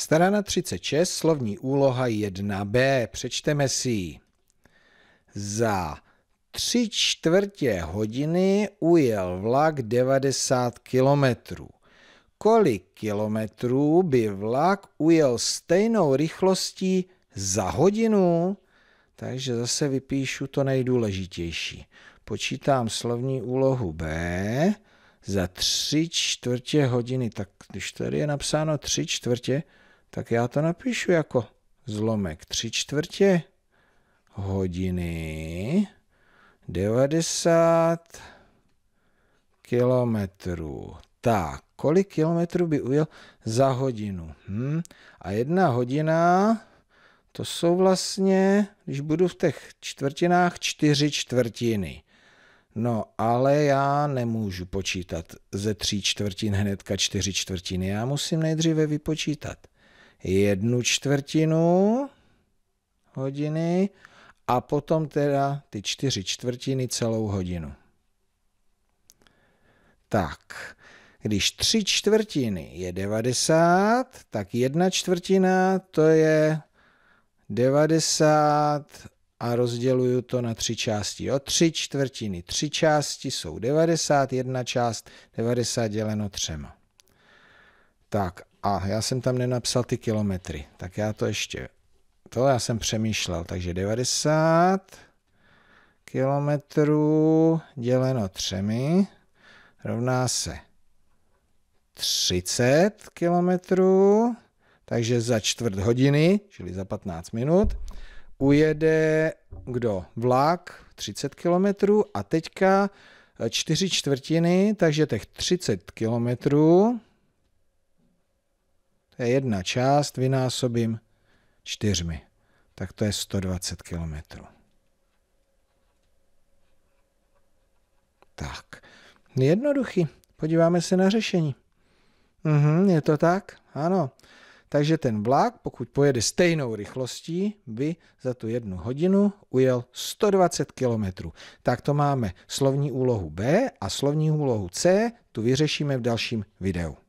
Strana 36, slovní úloha 1b, přečteme si ji. Za tři čtvrtě hodiny ujel vlak 90 kilometrů. Kolik kilometrů by vlak ujel stejnou rychlostí za hodinu? Takže zase vypíšu to nejdůležitější. Počítám slovní úlohu B za tři čtvrtě hodiny. Tak když tady je napsáno tři čtvrtě, tak já to napíšu jako zlomek 3 čtvrtě hodiny 90 kilometrů. Tak, kolik kilometrů by ujel za hodinu? Hm? A jedna hodina, to jsou vlastně, když budu v těch čtvrtinách, čtyři čtvrtiny. No, ale já nemůžu počítat ze tří čtvrtin hnedka čtyři čtvrtiny. Já musím nejdříve vypočítat jednu čtvrtinu hodiny a potom teda ty čtyři čtvrtiny celou hodinu. Tak, když tři čtvrtiny je 90, tak jedna čtvrtina to je 90 a rozděluju to na tři části. Jo? Tři čtvrtiny, tři části jsou 90, jedna část 90 děleno třema. Tak a já jsem tam nenapsal ty kilometry, tak já to ještě, to já jsem přemýšlel, takže 90 kilometrů děleno třemi rovná se 30 kilometrů, takže za čtvrt hodiny, čili za 15 minut, ujede kdo? Vlak 30 kilometrů a teďka čtyři čtvrtiny, takže těch 30 kilometrů to je jedna část, vynásobím čtyřmi. Tak to je 120 kilometrů. Tak, jednoduchý. Podíváme se na řešení. Mhm, je to tak? Ano. Takže ten vlak, pokud pojede stejnou rychlostí, by za tu jednu hodinu ujel 120 km. Tak to máme slovní úlohu B a slovní úlohu C, tu vyřešíme v dalším videu.